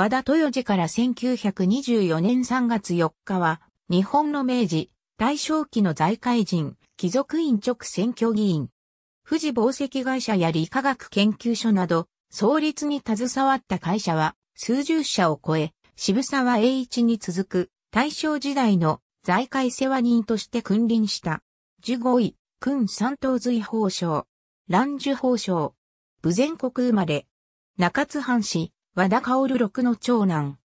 和田豊治から1924年3月4日は、日本の明治、大正期の財界人、貴族院直選挙議員、富士紡績会社や理化学研究所など、創立に携わった会社は、数十社を超え、渋沢栄一に続く、大正時代の財界世話人として君臨した。15位、君三等随法省、蘭樹法省、武前国生まれ、中津藩士、和田薫六の長男。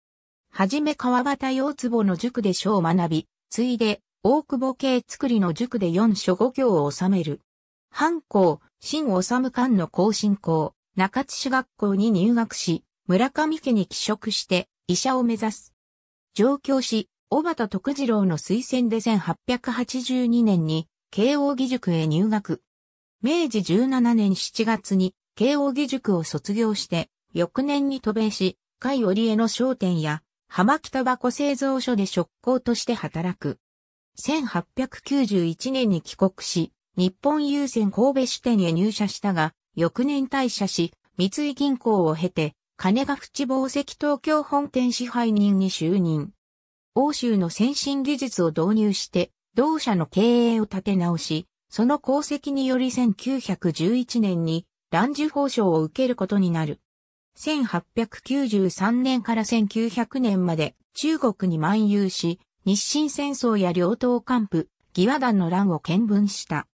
はじめ川端洋坪の塾で書を学び、ついで、大久保系作りの塾で四書五教を収める。藩校、新治館の更新校、中津市学校に入学し、村上家に帰職して医者を目指す。上京し、小畑徳次郎の推薦で1882年に慶応義塾へ入学。明治17年7月に慶応義塾を卒業して翌年に渡米し、甲斐織江の商店や、浜北箱製造所で職工として働く。1891年に帰国し、日本郵船神戸支店へ入社したが、翌年退社し、三井銀行を経て、金ヶ淵紡績東京本店支配人に就任。欧州の先進技術を導入して、同社の経営を立て直し、その功績により1911年に、乱受報賞を受けることになる。1893年から1900年まで中国に漫遊し、日清戦争や両党幹部、義和団の乱を見聞した。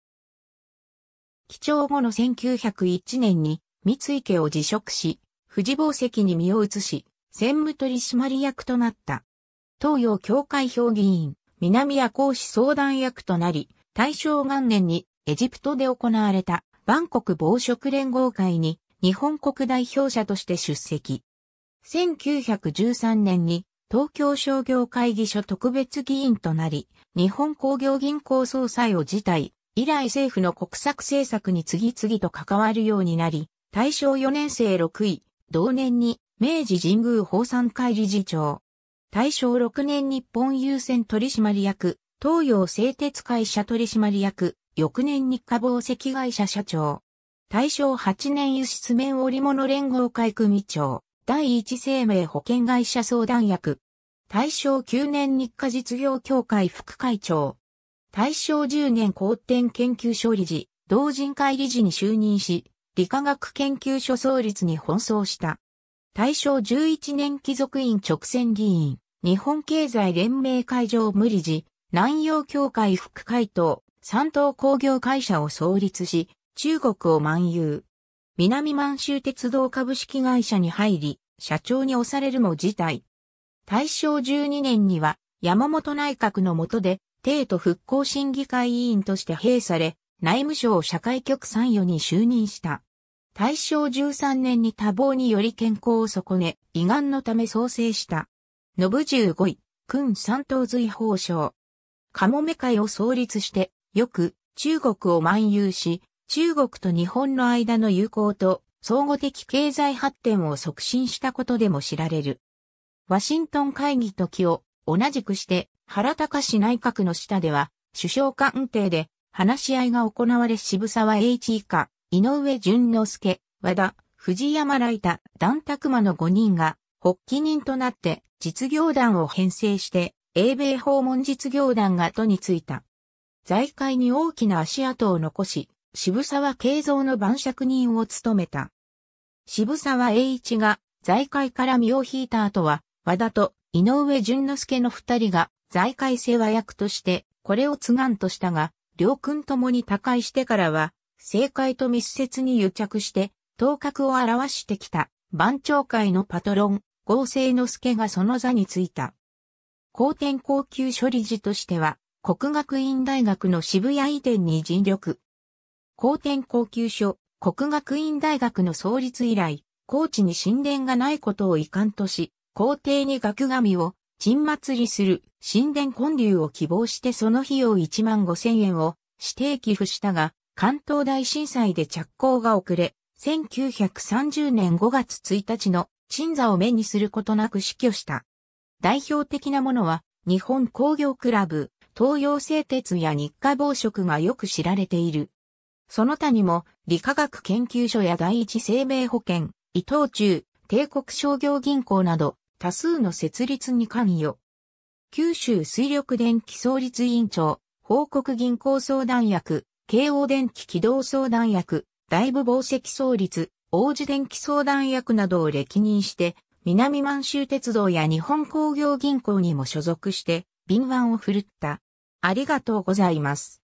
基調後の1901年に三井家を辞職し、富士宝石に身を移し、専務取締役となった。東洋協会評議員、南屋公使相談役となり、大正元年にエジプトで行われた万国防食連合会に日本国代表者として出席。1913年に東京商業会議所特別議員となり、日本工業銀行総裁を辞退、以来政府の国策政策に次々と関わるようになり、大正4年生6位、同年に明治神宮法産会理事長。大正6年日本郵船取締役、東洋製鉄会社取締役、翌年日課防石会社社長。大正8年輸出面織物連合会組長、第一生命保険会社相談役。大正9年日課実業協会副会長。大正10年公典研究所理事、同人会理事に就任し、理化学研究所創立に奔走した。大正11年貴族院直選議員、日本経済連盟会場無理事、南洋協会副会頭、三島工業会社を創立し、中国を漫遊。南満州鉄道株式会社に入り、社長に押されるも事態。大正12年には、山本内閣の下で、帝都復興審議会委員として閉され、内務省社会局参与に就任した。大正13年に多忙により健康を損ね、胃がんのため創生した。信15位、君三等随法省。カモメ会を創立して、よく中国を漫遊し、中国と日本の間の友好と相互的経済発展を促進したことでも知られる。ワシントン会議時を同じくして原隆内閣の下では首相官邸で話し合いが行われ渋沢栄一以下、井上淳之介、和田、藤山来太、段拓馬の5人が発起人となって実業団を編成して英米訪問実業団が後に着いた。財界に大きな足跡を残し、渋沢慶三の晩酌人を務めた。渋沢栄一が財界から身を引いた後は、和田と井上淳之介の二人が財界世話役としてこれを継がんとしたが、両君ともに他界してからは、政界と密接に癒着して、頭角を表してきた、番長会のパトロン、合成之助がその座についた。後天高級処理時としては、国学院大学の渋谷移転に尽力。高天高級所、国学院大学の創立以来、高知に神殿がないことを遺憾とし、皇帝に学神を鎮祭りする神殿建立を希望してその費用1万5千円を指定寄付したが、関東大震災で着工が遅れ、1930年5月1日の鎮座を目にすることなく死去した。代表的なものは、日本工業クラブ、東洋製鉄や日課防食がよく知られている。その他にも、理化学研究所や第一生命保険、伊藤忠、帝国商業銀行など、多数の設立に関与。九州水力電気創立委員長、報告銀行相談役、京王電気軌道相談役、大部防石創立、王子電気相談役などを歴任して、南満州鉄道や日本工業銀行にも所属して、敏腕を振るった。ありがとうございます。